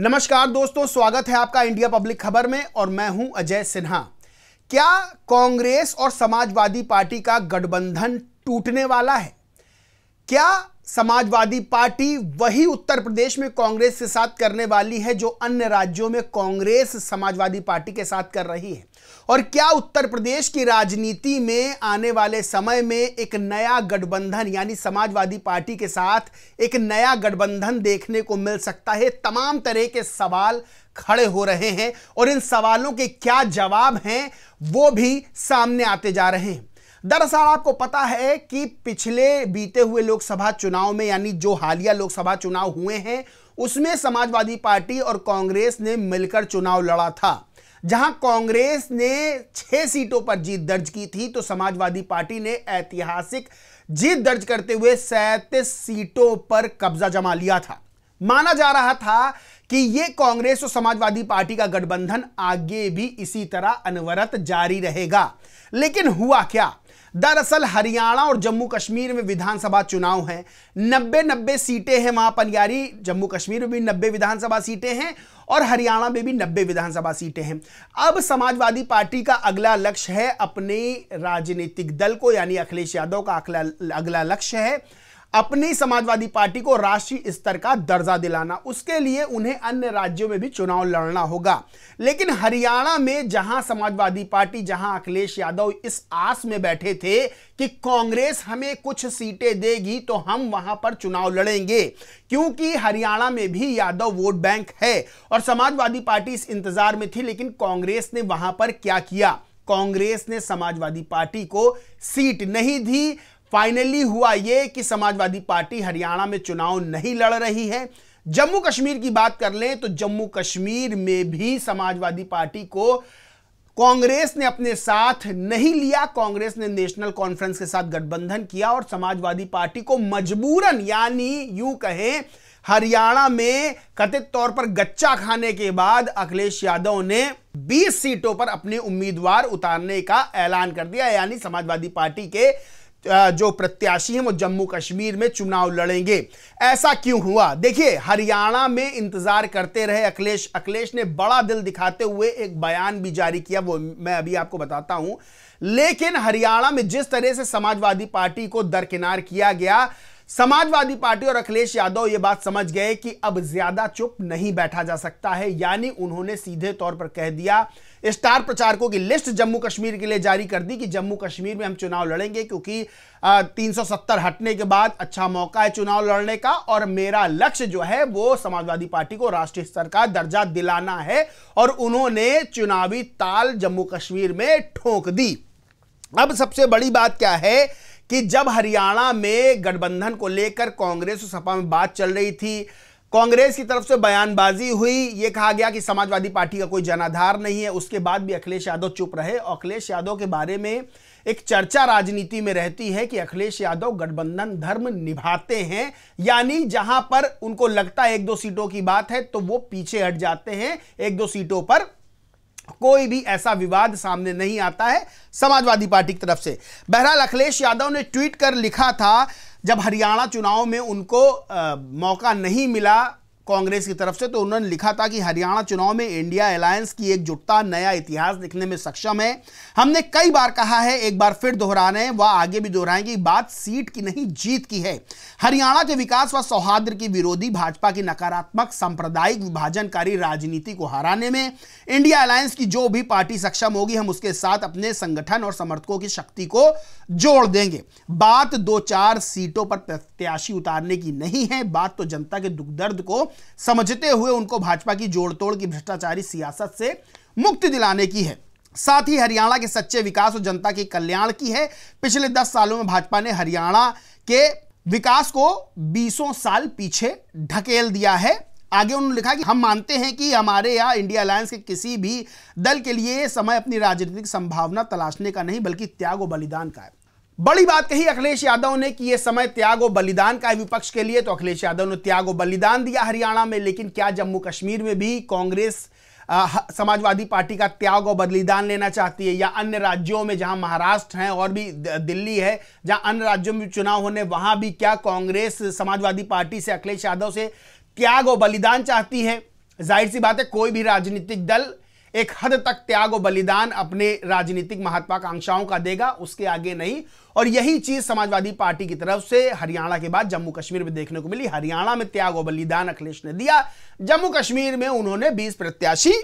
नमस्कार दोस्तों स्वागत है आपका इंडिया पब्लिक खबर में और मैं हूं अजय सिन्हा क्या कांग्रेस और समाजवादी पार्टी का गठबंधन टूटने वाला है क्या समाजवादी पार्टी वही उत्तर प्रदेश में कांग्रेस के साथ करने वाली है जो अन्य राज्यों में कांग्रेस समाजवादी पार्टी के साथ कर रही है और क्या उत्तर प्रदेश की राजनीति में आने वाले समय में एक नया गठबंधन यानी समाजवादी पार्टी के साथ एक नया गठबंधन देखने को मिल सकता है तमाम तरह के सवाल खड़े हो रहे हैं और इन सवालों के क्या जवाब हैं वो भी सामने आते जा रहे हैं दरअसल आपको पता है कि पिछले बीते हुए लोकसभा चुनाव में यानी जो हालिया लोकसभा चुनाव हुए हैं उसमें समाजवादी पार्टी और कांग्रेस ने मिलकर चुनाव लड़ा था जहां कांग्रेस ने छह सीटों पर जीत दर्ज की थी तो समाजवादी पार्टी ने ऐतिहासिक जीत दर्ज करते हुए सैंतीस सीटों पर कब्जा जमा लिया था माना जा रहा था कि यह कांग्रेस और समाजवादी पार्टी का गठबंधन आगे भी इसी तरह अनवरत जारी रहेगा लेकिन हुआ क्या दरअसल हरियाणा और जम्मू कश्मीर में विधानसभा चुनाव है नब्बे नब्बे सीटें हैं वहां पनियारी जम्मू कश्मीर में भी नब्बे विधानसभा सीटें हैं और हरियाणा में भी नब्बे विधानसभा सीटें हैं अब समाजवादी पार्टी का अगला लक्ष्य है अपने राजनीतिक दल को यानी अखिलेश यादव का अगला अगला लक्ष्य है अपनी समाजवादी पार्टी को राष्ट्रीय स्तर का दर्जा दिलाना उसके लिए उन्हें अन्य राज्यों में भी चुनाव लड़ना होगा लेकिन हरियाणा में जहां समाजवादी पार्टी जहां अखिलेश यादव इस आस में बैठे थे कि कांग्रेस हमें कुछ सीटें देगी तो हम वहां पर चुनाव लड़ेंगे क्योंकि हरियाणा में भी यादव वोट बैंक है और समाजवादी पार्टी इस इंतजार में थी लेकिन कांग्रेस ने वहां पर क्या किया कांग्रेस ने समाजवादी पार्टी को सीट नहीं दी फाइनली हुआ ये कि समाजवादी पार्टी हरियाणा में चुनाव नहीं लड़ रही है जम्मू कश्मीर की बात कर लें तो जम्मू कश्मीर में भी समाजवादी पार्टी को कांग्रेस ने अपने साथ नहीं लिया कांग्रेस ने नेशनल कॉन्फ्रेंस के साथ गठबंधन किया और समाजवादी पार्टी को मजबूरन यानी यू कहें हरियाणा में कथित तौर पर गच्चा खाने के बाद अखिलेश यादव ने 20 सीटों पर अपने उम्मीदवार उतारने का ऐलान कर दिया यानी समाजवादी पार्टी के जो प्रत्याशी हैं वो जम्मू कश्मीर में चुनाव लड़ेंगे ऐसा क्यों हुआ देखिए हरियाणा में इंतजार करते रहे अखिलेश अखिलेश ने बड़ा दिल दिखाते हुए एक बयान भी जारी किया वो मैं अभी आपको बताता हूं लेकिन हरियाणा में जिस तरह से समाजवादी पार्टी को दरकिनार किया गया समाजवादी पार्टी और अखिलेश यादव ये बात समझ गए कि अब ज्यादा चुप नहीं बैठा जा सकता है यानी उन्होंने सीधे तौर पर कह दिया स्टार प्रचारकों की लिस्ट जम्मू कश्मीर के लिए जारी कर दी कि जम्मू कश्मीर में हम चुनाव लड़ेंगे क्योंकि आ, 370 हटने के बाद अच्छा मौका है चुनाव लड़ने का और मेरा लक्ष्य जो है वो समाजवादी पार्टी को राष्ट्रीय स्तर का दर्जा दिलाना है और उन्होंने चुनावी ताल जम्मू कश्मीर में ठोंक दी अब सबसे बड़ी बात क्या है कि जब हरियाणा में गठबंधन को लेकर कांग्रेस और सपा में बात चल रही थी कांग्रेस की तरफ से बयानबाजी हुई ये कहा गया कि समाजवादी पार्टी का कोई जनाधार नहीं है उसके बाद भी अखिलेश यादव चुप रहे अखिलेश यादव के बारे में एक चर्चा राजनीति में रहती है कि अखिलेश यादव गठबंधन धर्म निभाते हैं यानी जहां पर उनको लगता है एक दो सीटों की बात है तो वो पीछे हट जाते हैं एक दो सीटों पर कोई भी ऐसा विवाद सामने नहीं आता है समाजवादी पार्टी की तरफ से बहरहाल अखिलेश यादव ने ट्वीट कर लिखा था जब हरियाणा चुनाव में उनको आ, मौका नहीं मिला कांग्रेस की तरफ से तो उन्होंने लिखा था कि हरियाणा चुनाव में इंडिया अलायंस की एकजुटता नया इतिहास लिखने में सक्षम है हमने कई बार कहा है एक बार फिर दोहरा रहे हैं व आगे भी दोहराएंगे बात सीट की नहीं जीत की है हरियाणा के विकास व सौहार्द की विरोधी भाजपा की नकारात्मक सांप्रदायिक विभाजनकारी राजनीति को हराने में इंडिया अलायंस की जो भी पार्टी सक्षम होगी हम उसके साथ अपने संगठन और समर्थकों की शक्ति को जोड़ देंगे बात दो चार सीटों पर प्रत्याशी उतारने की नहीं है बात तो जनता के दुख दर्द को समझते हुए उनको भाजपा की जोड़ तोड़ की भ्रष्टाचारी सियासत से मुक्ति दिलाने की है साथ ही हरियाणा के सच्चे विकास और जनता के कल्याण की है पिछले दस सालों में भाजपा ने हरियाणा के विकास को बीसों साल पीछे ढकेल दिया है आगे उन्होंने लिखा कि हम मानते हैं कि हमारे या इंडिया अलायंस के किसी भी दल के लिए समय अपनी राजनीतिक संभावना तलाशने का नहीं बल्कि त्याग और बलिदान का है बड़ी बात कही अखिलेश यादव ने कि यह समय त्याग और बलिदान का है विपक्ष के लिए तो अखिलेश यादव ने त्याग और बलिदान दिया हरियाणा में लेकिन क्या जम्मू कश्मीर में भी कांग्रेस समाजवादी पार्टी का त्याग और बलिदान लेना चाहती है या अन्य राज्यों में जहां महाराष्ट्र हैं और भी दिल्ली है जहां अन्य राज्यों में चुनाव होने वहां भी क्या कांग्रेस समाजवादी पार्टी से अखिलेश यादव से त्याग और बलिदान चाहती है जाहिर सी बात है कोई भी राजनीतिक दल एक हद तक त्याग और बलिदान अपने राजनीतिक महत्वाकांक्षाओं का देगा उसके आगे नहीं और यही चीज समाजवादी पार्टी की तरफ से हरियाणा के बाद जम्मू कश्मीर में देखने को मिली हरियाणा में त्याग और बलिदान अखिलेश ने दिया जम्मू कश्मीर में उन्होंने बीस प्रत्याशी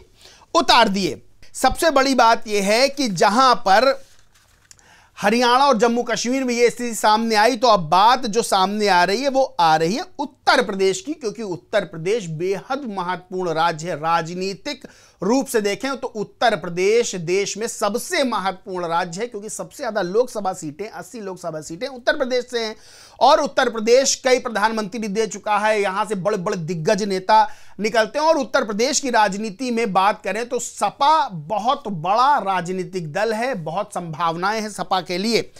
उतार दिए सबसे बड़ी बात यह है कि जहां पर हरियाणा और जम्मू कश्मीर में यह स्थिति सामने आई तो अब बात जो सामने आ रही है वो आ रही है उत्तर उत्तर प्रदेश की क्योंकि उत्तर प्रदेश बेहद महत्वपूर्ण राज्य है राजनीतिक रूप से देखें तो उत्तर प्रदेश देश में सबसे महत्वपूर्ण राज्य है क्योंकि सबसे ज्यादा लोकसभा सीटें 80 लोकसभा सीटें उत्तर प्रदेश से हैं और उत्तर प्रदेश कई प्रधानमंत्री दे चुका है यहां से बड़े बड़े दिग्गज नेता निकलते हैं और उत्तर प्रदेश की राजनीति में बात करें तो सपा बहुत बड़ा राजनीतिक दल है बहुत संभावनाएं हैं सपा के लिए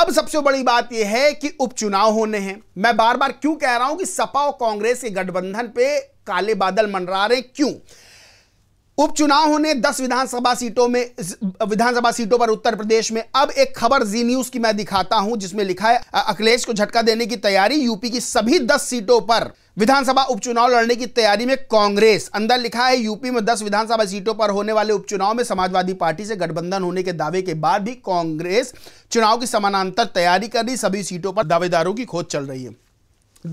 अब सबसे बड़ी बात यह है कि उपचुनाव होने हैं मैं बार बार क्यों कह रहा हूं कि सपा और कांग्रेस के गठबंधन पे काले बादल मंडरा रहे क्यों उपचुनाव होने 10 विधानसभा सीटों में विधानसभा सीटों पर उत्तर प्रदेश में अब एक खबर जी न्यूज की मैं दिखाता हूं जिसमें लिखा है अखिलेश को झटका देने की तैयारी यूपी की सभी 10 सीटों पर विधानसभा उपचुनाव लड़ने की तैयारी में कांग्रेस अंदर लिखा है यूपी में 10 विधानसभा सीटों पर होने वाले उपचुनाव में समाजवादी पार्टी से गठबंधन होने के दावे के बाद भी कांग्रेस चुनाव की समानांतर तैयारी कर रही सभी सीटों पर दावेदारों की खोज चल रही है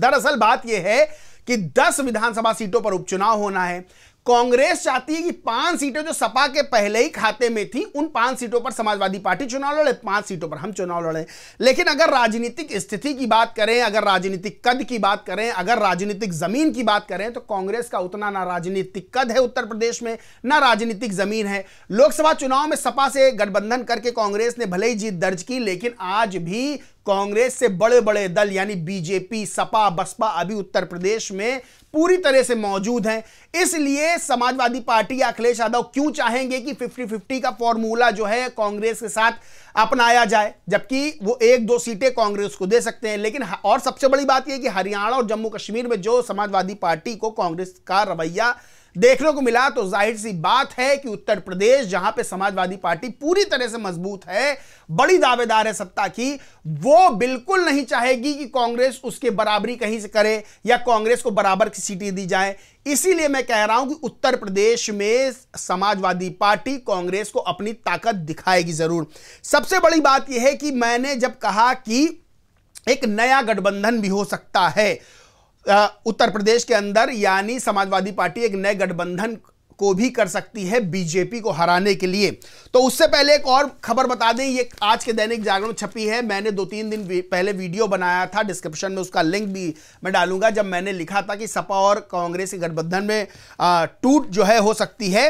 दरअसल बात यह है कि 10 विधानसभा सीटों पर उपचुनाव होना है कांग्रेस चाहती है कि पांच सीटें जो सपा के पहले ही खाते में थी उन पांच सीटों पर समाजवादी पार्टी चुनाव लड़े पांच सीटों पर हम चुनाव लड़े लेकिन अगर राजनीतिक स्थिति की बात करें अगर राजनीतिक कद की बात करें अगर राजनीतिक जमीन की बात करें तो कांग्रेस का उतना ना राजनीतिक कद है उत्तर प्रदेश में ना राजनीतिक जमीन है लोकसभा चुनाव में सपा से गठबंधन करके कांग्रेस ने भले ही जीत दर्ज की लेकिन आज भी कांग्रेस से बड़े बड़े दल यानी बीजेपी सपा बसपा अभी उत्तर प्रदेश में पूरी तरह से मौजूद हैं इसलिए समाजवादी पार्टी या अखिलेश यादव क्यों चाहेंगे कि 50-50 का फॉर्मूला जो है कांग्रेस के साथ अपनाया जाए जबकि वो एक दो सीटें कांग्रेस को दे सकते हैं लेकिन और सबसे बड़ी बात यह कि हरियाणा और जम्मू कश्मीर में जो समाजवादी पार्टी को कांग्रेस का रवैया देखने को मिला तो जाहिर सी बात है कि उत्तर प्रदेश जहां पे समाजवादी पार्टी पूरी तरह से मजबूत है बड़ी दावेदार है सत्ता की वो बिल्कुल नहीं चाहेगी कि कांग्रेस उसके बराबरी कहीं से करे या कांग्रेस को बराबर की सीटें दी जाए इसीलिए मैं कह रहा हूं कि उत्तर प्रदेश में समाजवादी पार्टी कांग्रेस को अपनी ताकत दिखाएगी जरूर सबसे बड़ी बात यह है कि मैंने जब कहा कि एक नया गठबंधन भी हो सकता है उत्तर प्रदेश के अंदर यानी समाजवादी पार्टी एक नए गठबंधन को भी कर सकती है बीजेपी को हराने के लिए तो उससे पहले एक और खबर बता दें ये आज के दैनिक जागरण छपी है मैंने दो तीन दिन पहले वीडियो बनाया था डिस्क्रिप्शन में उसका लिंक भी मैं डालूंगा जब मैंने लिखा था कि सपा और कांग्रेस के गठबंधन में टूट जो है हो सकती है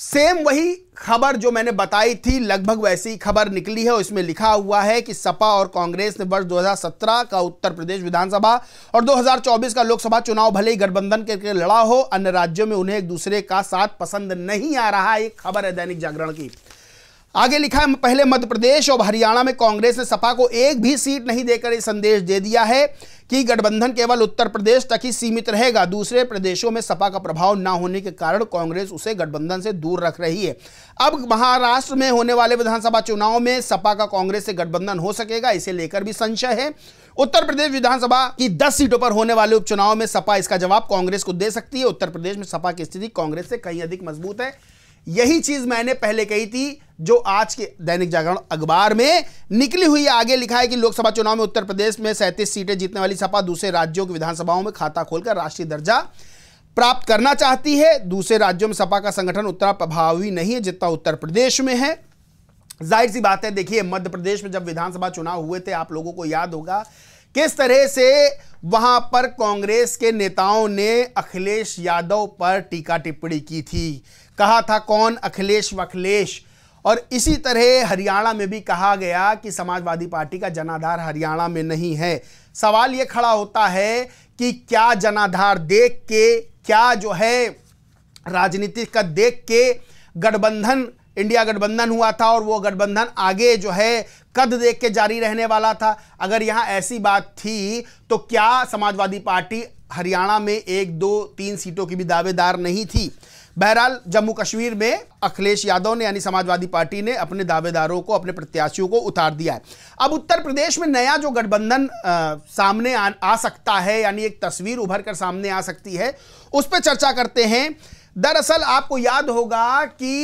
सेम वही खबर जो मैंने बताई थी लगभग वैसी खबर निकली है और इसमें लिखा हुआ है कि सपा और कांग्रेस ने वर्ष 2017 का उत्तर प्रदेश विधानसभा और 2024 का लोकसभा चुनाव भले ही गठबंधन करके लड़ा हो अन्य राज्यों में उन्हें एक दूसरे का साथ पसंद नहीं आ रहा एक खबर है दैनिक जागरण की आगे लिखा है पहले मध्य प्रदेश और हरियाणा में कांग्रेस ने सपा को एक भी सीट नहीं देकर यह संदेश दे दिया है कि गठबंधन केवल उत्तर प्रदेश तक ही सीमित रहेगा दूसरे प्रदेशों में सपा का प्रभाव ना होने के कारण कांग्रेस उसे गठबंधन से दूर रख रही है अब महाराष्ट्र में होने वाले विधानसभा चुनाव में सपा का कांग्रेस से गठबंधन हो सकेगा इसे लेकर भी संशय है उत्तर प्रदेश विधानसभा की 10 सीटों पर होने वाले उपचुनाव में सपा इसका जवाब कांग्रेस को दे सकती है उत्तर प्रदेश में सपा की स्थिति कांग्रेस से कहीं अधिक मजबूत है यही चीज मैंने पहले कही थी जो आज के दैनिक जागरण अखबार में निकली हुई आगे लिखा है कि लोकसभा चुनाव में उत्तर प्रदेश में सैंतीस सीटें जीतने वाली सपा दूसरे राज्यों की विधानसभाओं में खाता खोलकर राष्ट्रीय दर्जा प्राप्त करना चाहती है दूसरे राज्यों में सपा का संगठन उतना प्रभावी नहीं है जितना उत्तर प्रदेश में है जाहिर सी बात है देखिए मध्य प्रदेश में जब विधानसभा चुनाव हुए थे आप लोगों को याद होगा किस तरह से वहां पर कांग्रेस के नेताओं ने अखिलेश यादव पर टीका टिप्पणी की थी कहा था कौन अखिलेश वखिलेश और इसी तरह हरियाणा में भी कहा गया कि समाजवादी पार्टी का जनाधार हरियाणा में नहीं है सवाल ये खड़ा होता है कि क्या जनाधार देख के क्या जो है राजनीति का देख के गठबंधन इंडिया गठबंधन हुआ था और वो गठबंधन आगे जो है कद देख के जारी रहने वाला था अगर यहां ऐसी बात थी तो क्या समाजवादी पार्टी हरियाणा में एक दो तीन सीटों की भी दावेदार नहीं थी बहरहाल जम्मू कश्मीर में अखिलेश यादव ने यानी समाजवादी पार्टी ने अपने दावेदारों को अपने प्रत्याशियों को उतार दिया है अब उत्तर प्रदेश में नया जो गठबंधन सामने आ, आ सकता है यानी एक तस्वीर उभर कर सामने आ सकती है उस पर चर्चा करते हैं दरअसल आपको याद होगा कि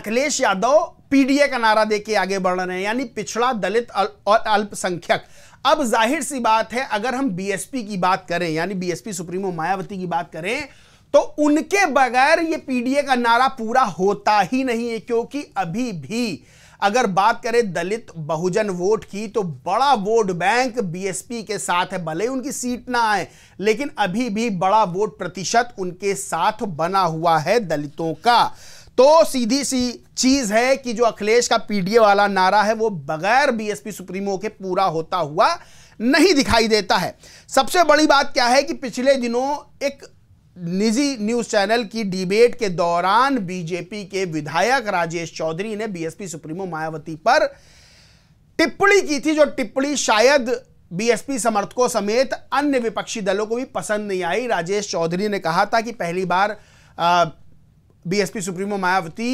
अखिलेश यादव पीडीए का नारा देके आगे बढ़ रहे हैं यानी पिछड़ा दलित और अल्पसंख्यक अब जाहिर सी बात है अगर हम बीएसपी की बात करें यानी बीएसपी सुप्रीमो मायावती की बात करें तो उनके बगैर ये पीडीए का नारा पूरा होता ही नहीं है क्योंकि अभी भी अगर बात करें दलित बहुजन वोट की तो बड़ा वोट बैंक बीएसपी के साथ है भले ही उनकी सीट ना आए लेकिन अभी भी बड़ा वोट प्रतिशत उनके साथ बना हुआ है दलितों का तो सीधी सी चीज है कि जो अखिलेश का पीडीए वाला नारा है वो बगैर बीएसपी सुप्रीमो के पूरा होता हुआ नहीं दिखाई देता है सबसे बड़ी बात क्या है कि पिछले दिनों एक निजी न्यूज चैनल की डिबेट के दौरान बीजेपी के विधायक राजेश चौधरी ने बीएसपी सुप्रीमो मायावती पर टिप्पणी की थी जो टिप्पणी शायद बीएसपी समर्थकों समेत अन्य विपक्षी दलों को भी पसंद नहीं आई राजेश चौधरी ने कहा था कि पहली बार आ, बीएसपी सुप्रीमो मायावती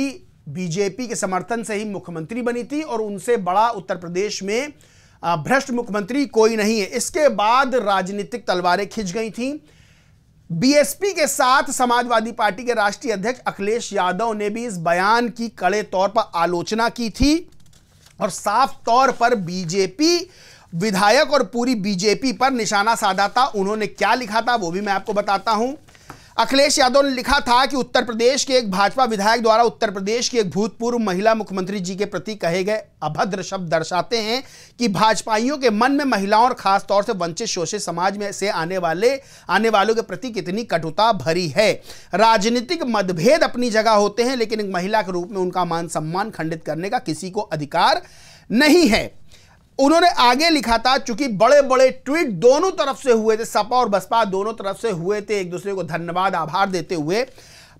बीजेपी के समर्थन से ही मुख्यमंत्री बनी थी और उनसे बड़ा उत्तर प्रदेश में भ्रष्ट मुख्यमंत्री कोई नहीं है इसके बाद राजनीतिक तलवारें खिंच गई थी बीएसपी के साथ समाजवादी पार्टी के राष्ट्रीय अध्यक्ष अखिलेश यादव ने भी इस बयान की कड़े तौर पर आलोचना की थी और साफ तौर पर बीजेपी विधायक और पूरी बीजेपी पर निशाना साधा था उन्होंने क्या लिखा था वो भी मैं आपको बताता हूं अखिलेश यादव ने लिखा था कि उत्तर प्रदेश के एक भाजपा विधायक द्वारा उत्तर प्रदेश की एक भूतपूर्व महिला मुख्यमंत्री जी के प्रति कहे गए अभद्र शब्द दर्शाते हैं कि भाजपाइयों के मन में महिलाओं और खासतौर से वंचित शोषित समाज में से आने वाले आने वालों के प्रति कितनी कटुता भरी है राजनीतिक मतभेद अपनी जगह होते हैं लेकिन एक महिला के रूप में उनका मान सम्मान खंडित करने का किसी को अधिकार नहीं है उन्होंने आगे लिखा था चूंकि बड़े बड़े ट्वीट दोनों तरफ से हुए थे सपा और बसपा दोनों तरफ से हुए थे एक दूसरे को धन्यवाद आभार देते हुए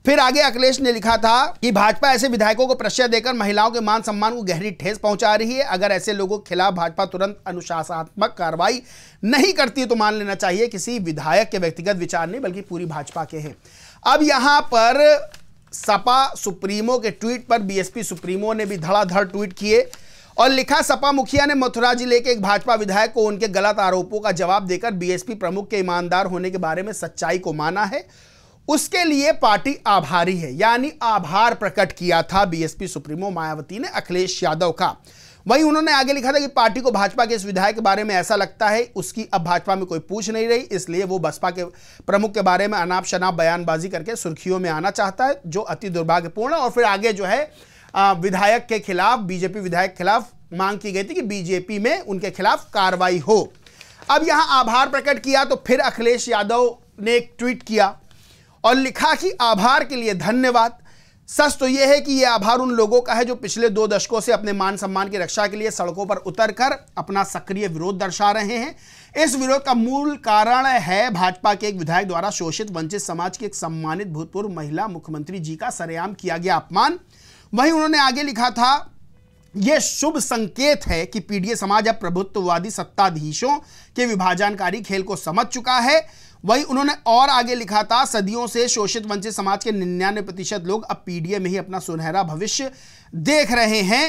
फिर आगे अखिलेश ने लिखा था कि भाजपा ऐसे विधायकों को प्रश्न देकर महिलाओं के मान सम्मान को गहरी ठेस पहुंचा रही है अगर ऐसे लोगों के खिलाफ भाजपा तुरंत अनुशासनात्मक कार्रवाई नहीं करती तो मान लेना चाहिए किसी विधायक के व्यक्तिगत विचार नहीं बल्कि पूरी भाजपा के हैं अब यहां पर सपा सुप्रीमो के ट्वीट पर बीएसपी सुप्रीमो ने भी धड़ाधड़ ट्वीट किए और लिखा सपा मुखिया ने मथुरा जिले के एक भाजपा विधायक को उनके गलत आरोपों का जवाब देकर बीएसपी प्रमुख के ईमानदार होने के बारे में सच्चाई को माना है उसके लिए पार्टी आभारी है यानी आभार प्रकट किया था बीएसपी सुप्रीमो मायावती ने अखिलेश यादव का वहीं उन्होंने आगे लिखा था कि पार्टी को भाजपा के इस विधायक के बारे में ऐसा लगता है उसकी अब भाजपा में कोई पूछ नहीं रही इसलिए वो बसपा के प्रमुख के बारे में अनाप शनाप बयानबाजी करके सुर्खियों में आना चाहता है जो अति दुर्भाग्यपूर्ण और फिर आगे जो है विधायक के खिलाफ बीजेपी विधायक के खिलाफ मांग की गई थी कि बीजेपी में उनके खिलाफ कार्रवाई हो अब यहां आभार प्रकट किया तो फिर अखिलेश यादव ने एक ट्वीट किया और लिखा कि आभार के लिए धन्यवाद सच तो यह है कि यह आभार उन लोगों का है जो पिछले दो दशकों से अपने मान सम्मान की रक्षा के लिए सड़कों पर उतर कर अपना सक्रिय विरोध दर्शा रहे हैं इस विरोध का मूल कारण है भाजपा के एक विधायक द्वारा शोषित वंचित समाज की एक सम्मानित भूतपूर्व महिला मुख्यमंत्री जी का सरेआम किया गया अपमान वहीं उन्होंने आगे लिखा था यह शुभ संकेत है कि पीडीए समाज अब प्रभुत्ववादी सत्ताधीशों के विभाजनकारी खेल को समझ चुका है वहीं उन्होंने और आगे लिखा था सदियों से शोषित वंचित समाज के निन्यानवे प्रतिशत लोग अब पीडीए में ही अपना सुनहरा भविष्य देख रहे हैं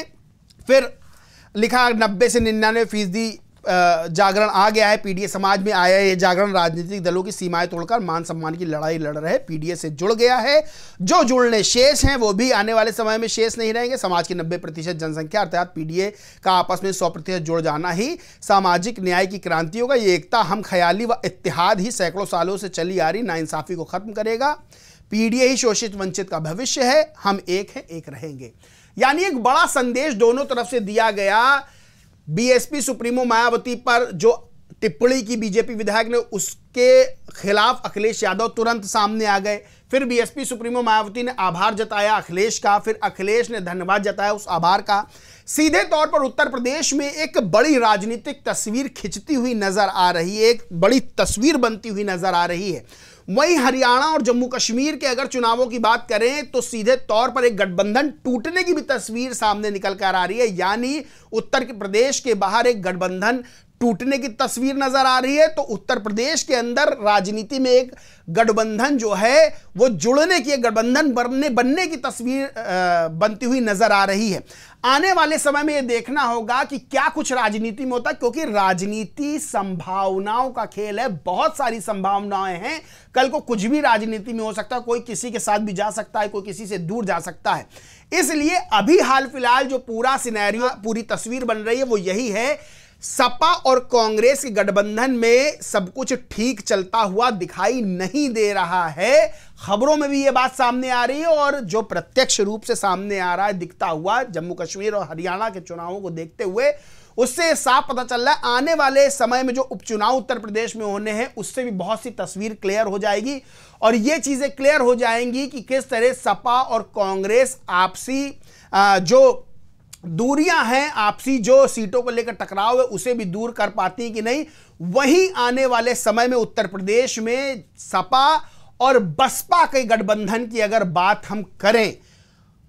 फिर लिखा नब्बे से निन्यानवे फीसदी जागरण आ गया है पीडीए समाज में आया है ये जागरण राजनीतिक दलों की सीमाएं तोड़कर मान सम्मान की लड़ाई लड़ रहे पीडीए से जुड़ गया है जो जुड़ने शेष हैं वो भी आने वाले समय में शेष नहीं रहेंगे समाज की नब्बे प्रतिशत जनसंख्या अर्थात पीडीए का आपस में सौ प्रतिशत जुड़ जाना ही सामाजिक न्याय की क्रांति होगा ये एकता हम ख्याली व इतिहाद ही सैकड़ों सालों से चली आ रही नाइंसाफी को खत्म करेगा पीडीए ही शोषित वंचित का भविष्य है हम एक हैं एक रहेंगे यानी एक बड़ा संदेश दोनों तरफ से दिया गया बीएसपी सुप्रीमो मायावती पर जो टिप्पणी की बीजेपी विधायक ने उसके खिलाफ अखिलेश यादव तुरंत सामने आ गए फिर बीएसपी सुप्रीमो मायावती ने आभार जताया अखिलेश का फिर अखिलेश ने धन्यवाद जताया उस आभार का सीधे तौर पर उत्तर प्रदेश में एक बड़ी राजनीतिक तस्वीर खिंचती हुई नजर आ रही है एक बड़ी तस्वीर बनती हुई नजर आ रही है वहीं हरियाणा और जम्मू कश्मीर के अगर चुनावों की बात करें तो सीधे तौर पर एक गठबंधन टूटने की भी तस्वीर सामने निकल कर आ रही है यानी उत्तर प्रदेश के बाहर एक गठबंधन टूटने की तस्वीर नजर आ रही है तो उत्तर प्रदेश के अंदर राजनीति में एक गठबंधन जो है वो जुड़ने की एक गठबंधन बनने बनने की तस्वीर बनती हुई नजर आ रही है आने वाले समय में ये देखना होगा कि क्या कुछ राजनीति में होता है क्योंकि राजनीति संभावनाओं का खेल है बहुत सारी संभावनाएं हैं कल को कुछ भी राजनीति में हो सकता है कोई किसी के साथ भी जा सकता है कोई किसी से दूर जा सकता है इसलिए अभी हाल फिलहाल जो पूरा सिनेरियो पूरी तस्वीर बन रही है वो यही है सपा और कांग्रेस के गठबंधन में सब कुछ ठीक चलता हुआ दिखाई नहीं दे रहा है खबरों में भी ये बात सामने आ रही है और जो प्रत्यक्ष रूप से सामने आ रहा है दिखता हुआ जम्मू कश्मीर और हरियाणा के चुनावों को देखते हुए उससे साफ पता चल रहा है आने वाले समय में जो उपचुनाव उत्तर प्रदेश में होने हैं उससे भी बहुत सी तस्वीर क्लियर हो जाएगी और ये चीज़ें क्लियर हो जाएंगी कि किस तरह सपा और कांग्रेस आपसी जो दूरियां हैं आपसी जो सीटों को लेकर टकराव है उसे भी दूर कर पाती हैं कि नहीं वहीं आने वाले समय में उत्तर प्रदेश में सपा और बसपा के गठबंधन की अगर बात हम करें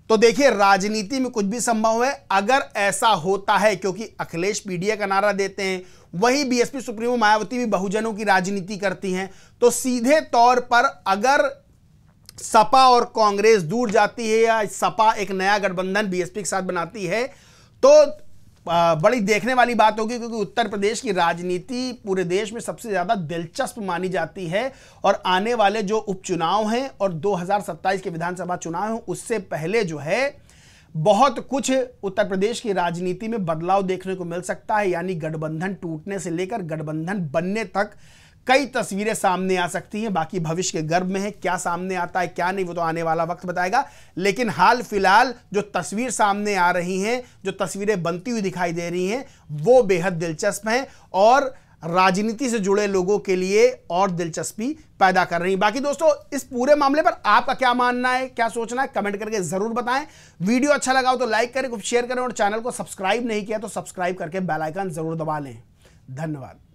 तो देखिए राजनीति में कुछ भी संभव है अगर ऐसा होता है क्योंकि अखिलेश पीडीए का नारा देते हैं वहीं बीएसपी सुप्रीमो मायावती भी बहुजनों की राजनीति करती हैं तो सीधे तौर पर अगर सपा और कांग्रेस दूर जाती है या सपा एक नया गठबंधन बीएसपी के साथ बनाती है तो बड़ी देखने वाली बात होगी क्योंकि उत्तर प्रदेश की राजनीति पूरे देश में सबसे ज़्यादा दिलचस्प मानी जाती है और आने वाले जो उपचुनाव हैं और 2027 के विधानसभा चुनाव हैं उससे पहले जो है बहुत कुछ उत्तर प्रदेश की राजनीति में बदलाव देखने को मिल सकता है यानी गठबंधन टूटने से लेकर गठबंधन बनने तक कई तस्वीरें सामने आ सकती हैं बाकी भविष्य के गर्भ में है क्या सामने आता है क्या नहीं वो तो आने वाला वक्त बताएगा लेकिन हाल फिलहाल जो तस्वीर सामने आ रही हैं जो तस्वीरें बनती हुई दिखाई दे रही हैं वो बेहद दिलचस्प हैं और राजनीति से जुड़े लोगों के लिए और दिलचस्पी पैदा कर रही बाकी दोस्तों इस पूरे मामले पर आपका क्या मानना है क्या सोचना है कमेंट करके जरूर बताएं वीडियो अच्छा लगा हो तो लाइक करें शेयर करें और चैनल को सब्सक्राइब नहीं किया तो सब्सक्राइब करके बेलाइकन जरूर दबा लें धन्यवाद